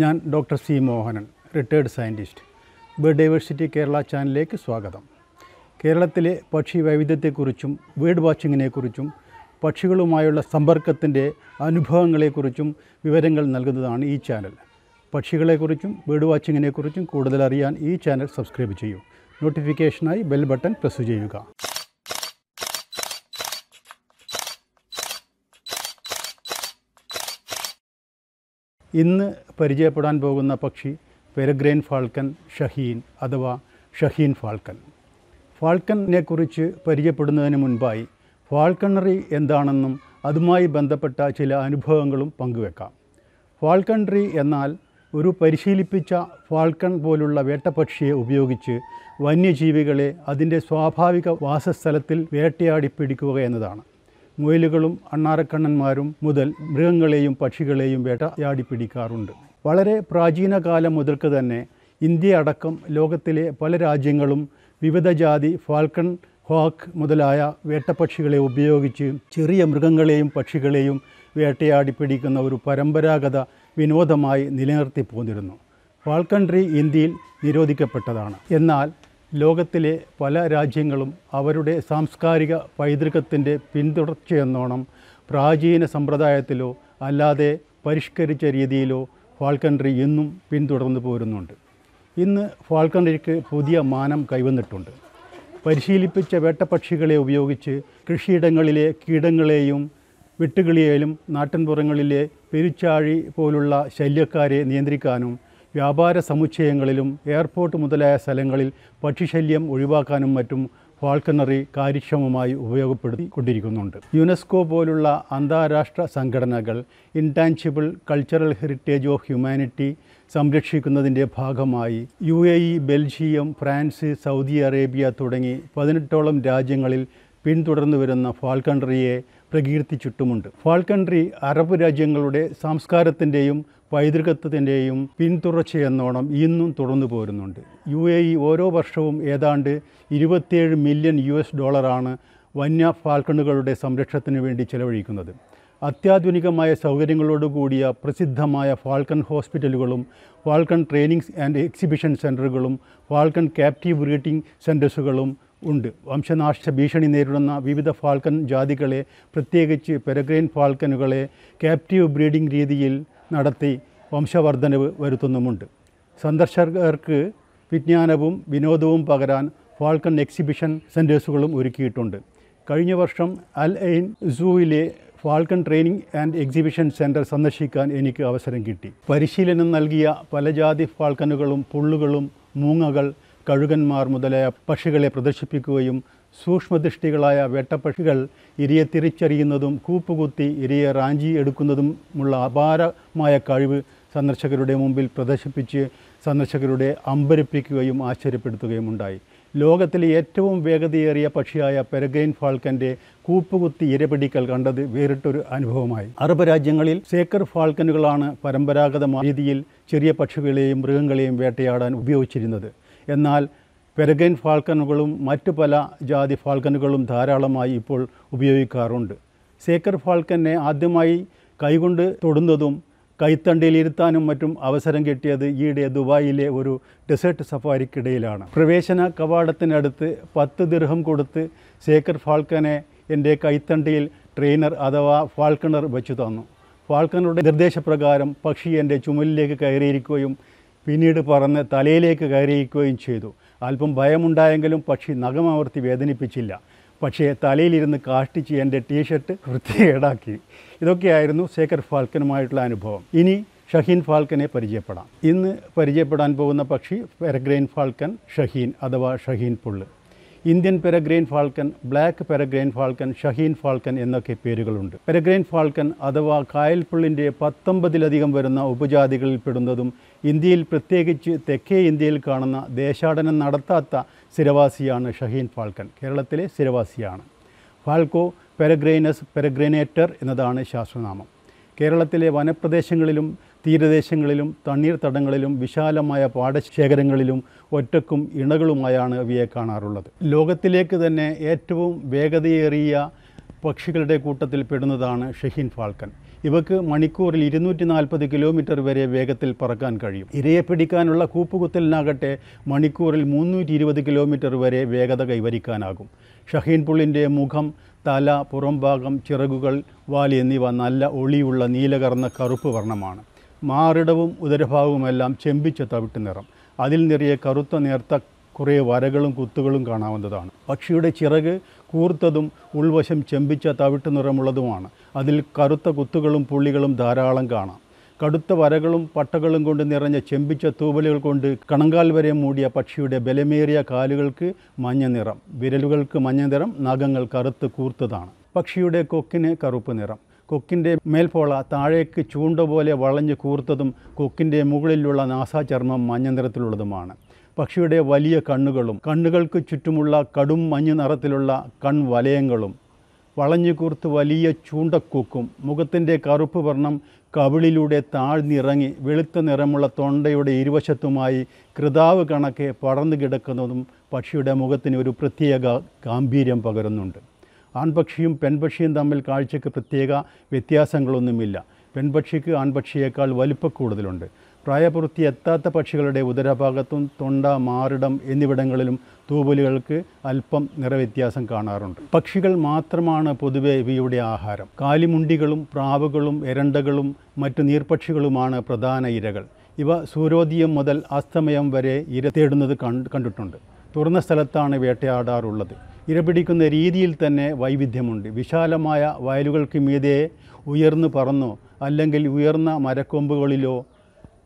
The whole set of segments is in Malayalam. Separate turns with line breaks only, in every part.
ഞാൻ doctor C Mohanan retired scientist biodiversity Kerala ചാനലിലേക്ക് സ്വാഗതം കേരളത്തിലെ പക്ഷി വൈവിധ്യത്തെക്കുറിച്ചും ബേർഡ് വാച്ചിങ്ങിനെക്കുറിച്ചും പക്ഷികളുമായുള്ള സമ്പർക്കത്തിൻ്റെ അനുഭവങ്ങളെക്കുറിച്ചും വിവരങ്ങൾ നൽകുന്നതാണ് ഈ ചാനൽ പക്ഷികളെക്കുറിച്ചും ബേർഡ് വാച്ചിങ്ങിനെക്കുറിച്ചും കൂടുതൽ അറിയാൻ ഈ ചാനൽ സബ്സ്ക്രൈബ് ചെയ്യൂ നോട്ടിഫിക്കേഷനായി ബെൽ ബട്ടൺ പ്രസ് ചെയ്യുക ഇന്ന് പരിചയപ്പെടാൻ പോകുന്ന പക്ഷി പെരഗ്രെയിൻ ഫാൾക്കൻ ഷഹീൻ അഥവാ ഷഹീൻ ഫാൾക്കൻ ഫാൾക്കനെ കുറിച്ച് പരിചയപ്പെടുന്നതിന് മുൻപായി ഫാൾക്കണറി എന്താണെന്നും അതുമായി ബന്ധപ്പെട്ട ചില അനുഭവങ്ങളും പങ്കുവെക്കാം ഫാൾക്കൺട്രി എന്നാൽ ഒരു പരിശീലിപ്പിച്ച ഫാൾക്കൺ പോലുള്ള വേട്ടപക്ഷിയെ ഉപയോഗിച്ച് വന്യജീവികളെ അതിൻ്റെ സ്വാഭാവിക വാസസ്ഥലത്തിൽ വേട്ടയാടി പിടിക്കുക എന്നതാണ് മുയലുകളും അണ്ണാരക്കണ്ണന്മാരും മുതൽ മൃഗങ്ങളെയും പക്ഷികളെയും വേട്ടയാടി പിടിക്കാറുണ്ട് വളരെ പ്രാചീന കാലം മുതൽക്ക് തന്നെ ഇന്ത്യ അടക്കം ലോകത്തിലെ പല രാജ്യങ്ങളും വിവിധ ജാതി ഫാൽക്കൺ ഹോക്ക് മുതലായ വേട്ടപ്പക്ഷികളെ ഉപയോഗിച്ച് ചെറിയ മൃഗങ്ങളെയും പക്ഷികളെയും വേട്ടയാടി പിടിക്കുന്ന ഒരു പരമ്പരാഗത വിനോദമായി നിലനിർത്തി പോന്നിരുന്നു ഫാൽക്കൺട്രി ഇന്ത്യയിൽ നിരോധിക്കപ്പെട്ടതാണ് എന്നാൽ ലോകത്തിലെ പല രാജ്യങ്ങളും അവരുടെ സാംസ്കാരിക പൈതൃകത്തിൻ്റെ പിന്തുടർച്ചയെന്നോണം പ്രാചീന സമ്പ്രദായത്തിലോ അല്ലാതെ പരിഷ്കരിച്ച രീതിയിലോ ഫാൾക്കൺട്രി ഇന്നും പിന്തുടർന്നു പോരുന്നുണ്ട് ഇന്ന് ഫാൾക്കൺട്രിക്ക് പുതിയ മാനം കൈവന്നിട്ടുണ്ട് പരിശീലിപ്പിച്ച വേട്ടപ്പക്ഷികളെ ഉപയോഗിച്ച് കൃഷിയിടങ്ങളിലെ കീടങ്ങളെയും വെട്ടുകിളിയേലും നാട്ടിൻപുറങ്ങളിലെ പെരുച്ചാഴി പോലുള്ള ശല്യക്കാരെ നിയന്ത്രിക്കാനും വ്യാപാര സമുച്ചയങ്ങളിലും എയർപോർട്ട് മുതലായ സ്ഥലങ്ങളിൽ പക്ഷിശല്യം ഒഴിവാക്കാനും മറ്റും ഫാൾക്കണറി കാര്യക്ഷമമായി ഉപയോഗപ്പെടുത്തിക്കൊണ്ടിരിക്കുന്നുണ്ട് യുനെസ്കോ പോലുള്ള അന്താരാഷ്ട്ര സംഘടനകൾ intangible cultural heritage of humanity സംരക്ഷിക്കുന്നതിൻ്റെ ഭാഗമായി U A E Belgium France Saudi Arabia തുടങ്ങി പതിനെട്ടോളം രാജ്യങ്ങളിൽ പിന്തുടർന്നു വരുന്ന ഫാൾക്കണറിയെ പ്രകീർത്തി ചുറ്റുമുണ്ട് ഫാൾക്കൺട്രി അറബ് രാജ്യങ്ങളുടെ സംസ്കാരത്തിൻ്റെയും പൈതൃകത്വത്തിൻ്റെയും പിന്തുടർച്ചയെന്നോണം ഇന്നും തുടർന്നു പോരുന്നുണ്ട് യു എ ഇ ഓരോ വർഷവും ഏതാണ്ട് ഇരുപത്തിയേഴ് മില്യൺ യു എസ് ഡോളറാണ് വന്യ ഫാൽക്കണുകളുടെ സംരക്ഷണത്തിന് വേണ്ടി ചെലവഴിക്കുന്നത് അത്യാധുനികമായ സൗകര്യങ്ങളോടുകൂടിയ പ്രസിദ്ധമായ ഫാൾക്കൺ ഹോസ്പിറ്റലുകളും ഫാൾക്കൺ ട്രെയിനിങ് ആൻഡ് എക്സിബിഷൻ സെൻറ്ററുകളും ഫാൾക്കൺ ക്യാപ്റ്റീവ് ബ്രീഡിംഗ് സെൻറ്റേഴ്സുകളും ഉണ്ട് വംശനാശ ഭീഷണി നേരിടുന്ന വിവിധ ഫാൾക്കൺ ജാതികളെ പ്രത്യേകിച്ച് പെരഗ്രൈൻ ഫാൾക്കനുകളെ ക്യാപ്റ്റീവ് ബ്രീഡിംഗ് രീതിയിൽ നടത്തി വംശവർദ്ധനവ് വരുത്തുന്നുമുണ്ട് സന്ദർശകർക്ക് വിജ്ഞാനവും വിനോദവും പകരാൻ ഫാൾക്കൺ എക്സിബിഷൻ സെൻറ്റേഴ്സുകളും ഒരുക്കിയിട്ടുണ്ട് കഴിഞ്ഞ വർഷം അൽ ഐൻ സൂവിലെ falcon training and exhibition centre സന്ദർശിക്കാൻ എനിക്ക് അവസരം കിട്ടി പരിശീലനം നൽകിയ പല ജാതി ഫാൾക്കനുകളും പുള്ളുകളും മൂങ്ങകൾ കഴുകന്മാർ മുതലായ പക്ഷികളെ പ്രദർശിപ്പിക്കുകയും സൂക്ഷ്മദൃഷ്ടികളായ വേട്ടപ്പക്ഷികൾ ഇരയെ തിരിച്ചറിയുന്നതും കൂപ്പുകുത്തി ഇരയെ റാഞ്ചി എടുക്കുന്നതുമുള്ള അപാരമായ കഴിവ് സന്ദർശകരുടെ മുമ്പിൽ പ്രദർശിപ്പിച്ച് സന്ദർശകരുടെ അമ്പരപ്പിക്കുകയും ആശ്ചര്യപ്പെടുത്തുകയും ഉണ്ടായി ലോകത്തിലെ ഏറ്റവും വേഗതയേറിയ പക്ഷിയായ പെരഗൈൻ ഫാൾക്കൻ്റെ കൂപ്പുകുത്തി ഇരപിടിക്കൽ കണ്ടത് വേറിട്ടൊരു അനുഭവമായി അറബ് രാജ്യങ്ങളിൽ സേക്കർ ഫാൾക്കനുകളാണ് പരമ്പരാഗതമായ രീതിയിൽ ചെറിയ പക്ഷികളെയും മൃഗങ്ങളെയും വേട്ടയാടാൻ ഉപയോഗിച്ചിരുന്നത് എന്നാൽ പെരഗൻ ഫാൾക്കണുകളും മറ്റു പല ജാതി ഫാൾക്കണുകളും ധാരാളമായി ഇപ്പോൾ ഉപയോഗിക്കാറുണ്ട് സേക്കർ ഫാൾക്കനെ ആദ്യമായി കൈകൊണ്ട് തൊടുന്നതും കൈത്തണ്ടിയിലിരുത്താനും മറ്റും അവസരം കിട്ടിയത് ഈയിടെ ദുബായിലെ ഒരു ഡെസേർട്ട് സഫാരിക്കിടയിലാണ് പ്രവേശന കവാടത്തിനടുത്ത് പത്ത് ദീർഘം കൊടുത്ത് സേക്കർ ഫാൾക്കനെ എൻ്റെ കൈത്തണ്ടിയിൽ ട്രെയിനർ അഥവാ ഫാൾക്കണർ വെച്ചു തന്നു ഫാൾക്കണറുടെ നിർദ്ദേശപ്രകാരം പക്ഷി എൻ്റെ ചുമലിലേക്ക് കയറിയിരിക്കുകയും പിന്നീട് പറന്ന് തലയിലേക്ക് കയറിയിരിക്കുകയും ചെയ്തു അല്പം ഭയമുണ്ടായെങ്കിലും പക്ഷി നഖമവർത്തി വേദനിപ്പിച്ചില്ല പക്ഷേ തലയിലിരുന്ന് കാഷ്ടിച്ച് എൻ്റെ ടീഷർട്ട് വൃത്തികേടാക്കി ഇതൊക്കെയായിരുന്നു സേക്കർ ഫാൽക്കനുമായിട്ടുള്ള അനുഭവം ഇനി ഷഹീൻ ഫാൽക്കനെ പരിചയപ്പെടാം ഇന്ന് പരിചയപ്പെടാൻ പോകുന്ന പക്ഷി പെരഗ്രെയിൻ ഫാൽക്കൻ ഷഹീൻ അഥവാ ഷഹീൻ പുള്ള് Indian peregrine falcon black peregrine falcon Shaheen falcon എന്നൊക്കെ പേരുകളുണ്ട് പെരഗ്രെയിൻ ഫാൽക്കൻ അഥവാ പുള്ളിൻ്റെ പത്തൊമ്പതിലധികം വരുന്ന ഉപജാതികളിൽ പെടുന്നതും ഇന്ത്യയിൽ പ്രത്യേകിച്ച് തെക്കേ ഇന്ത്യയിൽ കാണുന്ന ദേശാടനം നടത്താത്ത സ്ഥിരവാസിയാണ് ഷഹീൻ ഫാൽക്കൺ കേരളത്തിലെ സ്ഥിരവാസിയാണ് ഫാൽക്കോ പെരഗ്രൈനസ് പെരഗ്രൈനേറ്റർ എന്നതാണ് ശാസ്ത്രനാമം കേരളത്തിലെ വനപ്രദേശങ്ങളിലും തീരദേശങ്ങളിലും തണ്ണീർത്തടങ്ങളിലും വിശാലമായ പാടശേഖരങ്ങളിലും ഒറ്റക്കും ഇണകളുമായാണ് ഇവയെ കാണാറുള്ളത് ലോകത്തിലേക്ക് തന്നെ ഏറ്റവും വേഗതയേറിയ പക്ഷികളുടെ കൂട്ടത്തിൽ പെടുന്നതാണ് ഷഹീൻ ഫാൽക്കൻ ഇവക്ക് മണിക്കൂറിൽ ഇരുന്നൂറ്റി നാൽപ്പത് കിലോമീറ്റർ വരെ വേഗത്തിൽ പറക്കാൻ കഴിയും ഇരയെ പിടിക്കാനുള്ള കൂപ്പുകുത്തലിനാകട്ടെ മണിക്കൂറിൽ മുന്നൂറ്റി ഇരുപത് കിലോമീറ്റർ വരെ വേഗത കൈവരിക്കാനാകും ഷഹീൻ പുള്ളിൻ്റെ മുഖം തല പുറംഭാഗം ചിറകുകൾ വാലി എന്നിവ നല്ല ഒളിയുള്ള നീലകർന്ന കറുപ്പ് വർണ്ണമാണ് മാറിടവും ഉദരഭാഗവുമെല്ലാം ചെമ്പിച്ച തവിട്ട് നിറം അതിൽ നിറയെ കറുത്ത നേർത്ത കുറേ വരകളും കുത്തുകളും കാണാവുന്നതാണ് പക്ഷിയുടെ ചിറക് കൂർത്തതും ഉൾവശം ചെമ്പിച്ച തവിട്ട് നിറമുള്ളതുമാണ് അതിൽ കറുത്ത കുത്തുകളും പുള്ളികളും ധാരാളം കാണാം കടുത്ത വരകളും പട്ടകളും കൊണ്ട് നിറഞ്ഞ ചെമ്പിച്ച തൂവലുകൾ കൊണ്ട് കണങ്കാൽ വരെ മൂടിയ പക്ഷിയുടെ ബലമേറിയ കാലുകൾക്ക് മഞ്ഞ നിറം വിരലുകൾക്ക് മഞ്ഞ നിറം നഖങ്ങൾ കറുത്ത് കൂർത്തതാണ് പക്ഷിയുടെ കൊക്കിന് കറുപ്പ് നിറം കൊക്കിൻ്റെ മേൽപോള താഴേക്ക് ചൂണ്ട പോലെ വളഞ്ഞ് കൂർത്തതും കൊക്കിൻ്റെ മുകളിലുള്ള നാസാചർമ്മം മഞ്ഞ നിറത്തിലുള്ളതുമാണ് പക്ഷിയുടെ വലിയ കണ്ണുകളും കണ്ണുകൾക്ക് ചുറ്റുമുള്ള കടും മഞ്ഞ നിറത്തിലുള്ള കൺവലയങ്ങളും വളഞ്ഞു വലിയ ചൂണ്ടക്കൂക്കും മുഖത്തിൻ്റെ കറുപ്പ് വർണ്ണം കവിളിലൂടെ താഴ്ന്നിറങ്ങി വെളുത്ത നിറമുള്ള തൊണ്ടയുടെ ഇരുവശത്തുമായി കൃതാവ് കണക്കെ പടർന്നു കിടക്കുന്നതും പക്ഷിയുടെ മുഖത്തിന് ഒരു പ്രത്യേക ഗാംഭീര്യം പകരുന്നുണ്ട് ആൺപക്ഷിയും പെൺപക്ഷിയും തമ്മിൽ കാഴ്ചയ്ക്ക് പ്രത്യേക വ്യത്യാസങ്ങളൊന്നുമില്ല പെൺപക്ഷിക്ക് ആൺപക്ഷിയേക്കാൾ വലുപ്പ കൂടുതലുണ്ട് പ്രായപൂർത്തി എത്താത്ത പക്ഷികളുടെ ഉദരഭാഗത്തും തൊണ്ട മാറിടം എന്നിവിടങ്ങളിലും തൂവലുകൾക്ക് അല്പം നിറവ്യത്യാസം കാണാറുണ്ട് പക്ഷികൾ മാത്രമാണ് പൊതുവെ ഇവയുടെ ആഹാരം കാലിമുണ്ടികളും പ്രാവുകളും എരണ്ടകളും മറ്റു നീർപക്ഷികളുമാണ് പ്രധാന ഇരകൾ ഇവ സൂര്യോദയം മുതൽ അസ്തമയം വരെ ഇര തേടുന്നത് കണ്ടിട്ടുണ്ട് തുറന്ന സ്ഥലത്താണ് വേട്ടയാടാറുള്ളത് ഇരപിടിക്കുന്ന രീതിയിൽ തന്നെ വൈവിധ്യമുണ്ട് വിശാലമായ വയലുകൾക്ക് മീതെ ഉയർന്നു പറന്നോ അല്ലെങ്കിൽ ഉയർന്ന മരക്കൊമ്പുകളിലോ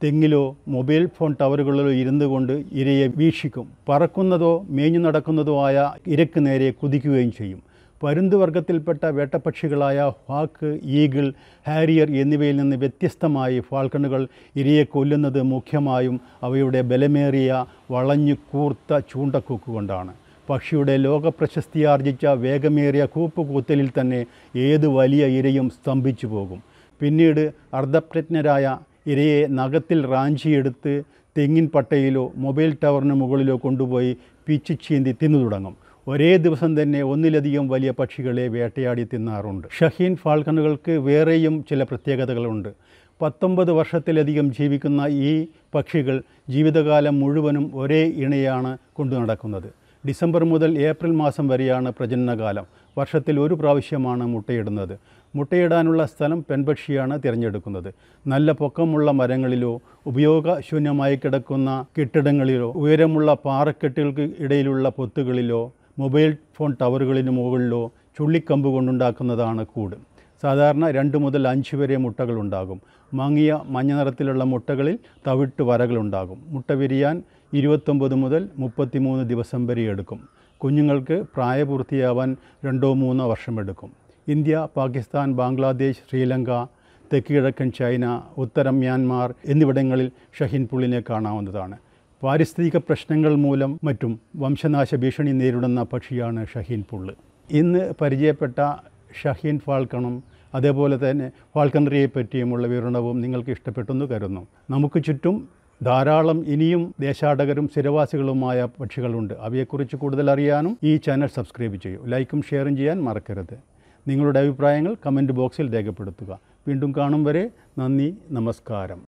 തെങ്ങിലോ മൊബൈൽ ഫോൺ ടവറുകളിലോ ഇരുന്നു കൊണ്ട് ഇരയെ വീക്ഷിക്കും പറക്കുന്നതോ മേഞ്ഞു നടക്കുന്നതോ ആയ ഇരക്ക് നേരെ കുതിക്കുകയും ചെയ്യും പരുന്തുവർഗത്തിൽപ്പെട്ട വേട്ടപ്പക്ഷികളായ വാക്ക് ഈഗിൾ ഹാരിയർ എന്നിവയിൽ നിന്ന് വ്യത്യസ്തമായി ഫാൾക്കണുകൾ ഇരയെ കൊല്ലുന്നത് മുഖ്യമായും അവയുടെ ബലമേറിയ വളഞ്ഞു കൂർത്ത ചൂണ്ടക്കൂക്ക് കൊണ്ടാണ് പക്ഷിയുടെ ലോകപ്രശസ്തിയാർജിച്ച വേഗമേറിയ കൂപ്പുകൂത്തലിൽ തന്നെ ഏത് വലിയ ഇരയും സ്തംഭിച്ചു പോകും പിന്നീട് അർദ്ധപ്രജ്ഞരായ ഇരയെ നഖത്തിൽ റാഞ്ചിയെടുത്ത് തെങ്ങിൻ പട്ടയിലോ മൊബൈൽ ടവറിന് മുകളിലോ കൊണ്ടുപോയി പിച്ചു ചീന്തി തിന്നു തുടങ്ങും ഒരേ ദിവസം തന്നെ ഒന്നിലധികം വലിയ പക്ഷികളെ വേട്ടയാടി തിന്നാറുണ്ട് ഷഹീൻ ഫാൾക്കണുകൾക്ക് വേറെയും ചില പ്രത്യേകതകളുണ്ട് പത്തൊമ്പത് വർഷത്തിലധികം ജീവിക്കുന്ന ഈ പക്ഷികൾ ജീവിതകാലം മുഴുവനും ഒരേ ഇണയാണ് കൊണ്ടു നടക്കുന്നത് ഡിസംബർ മുതൽ ഏപ്രിൽ മാസം വരെയാണ് പ്രജനനകാലം വർഷത്തിൽ ഒരു പ്രാവശ്യമാണ് മുട്ടയിടുന്നത് മുട്ടയിടാനുള്ള സ്ഥലം പെൺപക്ഷിയാണ് തിരഞ്ഞെടുക്കുന്നത് നല്ല പൊക്കമുള്ള മരങ്ങളിലോ ഉപയോഗശൂന്യമായി കിടക്കുന്ന കെട്ടിടങ്ങളിലോ ഉയരമുള്ള പാറക്കെട്ടുകൾക്ക് ഇടയിലുള്ള പൊത്തുകളിലോ മൊബൈൽ ഫോൺ ടവറുകളിന് മുകളിലോ ചുള്ളിക്കമ്പ് കൊണ്ടുണ്ടാക്കുന്നതാണ് കൂട് സാധാരണ രണ്ട് മുതൽ അഞ്ച് വരെ മുട്ടകളുണ്ടാകും മങ്ങിയ മഞ്ഞ നിറത്തിലുള്ള മുട്ടകളിൽ തവിട്ട് വരകളുണ്ടാകും മുട്ട വിരിയാൻ ഇരുപത്തൊമ്പത് മുതൽ മുപ്പത്തിമൂന്ന് ദിവസം വരെ എടുക്കും കുഞ്ഞുങ്ങൾക്ക് പ്രായപൂർത്തിയാവാൻ രണ്ടോ മൂന്നോ വർഷമെടുക്കും ഇന്ത്യ പാകിസ്ഥാൻ ബംഗ്ലാദേശ് ശ്രീലങ്ക തെക്കുകിഴക്കൻ ചൈന ഉത്തരം മ്യാൻമാർ എന്നിവിടങ്ങളിൽ ഷഹീൻ പുള്ളിനെ കാണാവുന്നതാണ് പാരിസ്ഥിതിക പ്രശ്നങ്ങൾ മൂലം മറ്റും വംശനാശ ഭീഷണി നേരിടുന്ന പക്ഷിയാണ് ഷഹീൻ പുള്ള് ഇന്ന് പരിചയപ്പെട്ട ഷഹീൻ ഫാൾക്കണും അതേപോലെ തന്നെ ഫാൾക്കണറിയെ പറ്റിയുമുള്ള വിവരണവും നിങ്ങൾക്ക് ഇഷ്ടപ്പെട്ടെന്ന് കരുതുന്നു നമുക്ക് ചുറ്റും ധാരാളം ഇനിയും ദേശാടകരും സ്ഥിരവാസികളുമായ പക്ഷികളുണ്ട് അവയെക്കുറിച്ച് കൂടുതൽ അറിയാനും ഈ ചാനൽ സബ്സ്ക്രൈബ് ചെയ്യൂ ലൈക്കും ഷെയറും ചെയ്യാൻ മറക്കരുത് നിങ്ങളുടെ അഭിപ്രായങ്ങൾ കമൻറ്റ് ബോക്സിൽ രേഖപ്പെടുത്തുക വീണ്ടും കാണും വരെ നന്ദി നമസ്കാരം